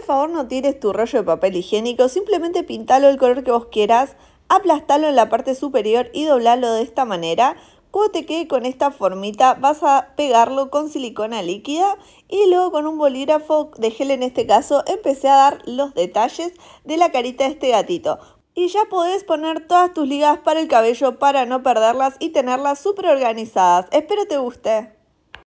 favor no tires tu rollo de papel higiénico, simplemente pintalo el color que vos quieras, aplastalo en la parte superior y doblalo de esta manera. Cuando que con esta formita vas a pegarlo con silicona líquida y luego con un bolígrafo de gel en este caso empecé a dar los detalles de la carita de este gatito. Y ya podés poner todas tus ligas para el cabello para no perderlas y tenerlas súper organizadas. Espero te guste.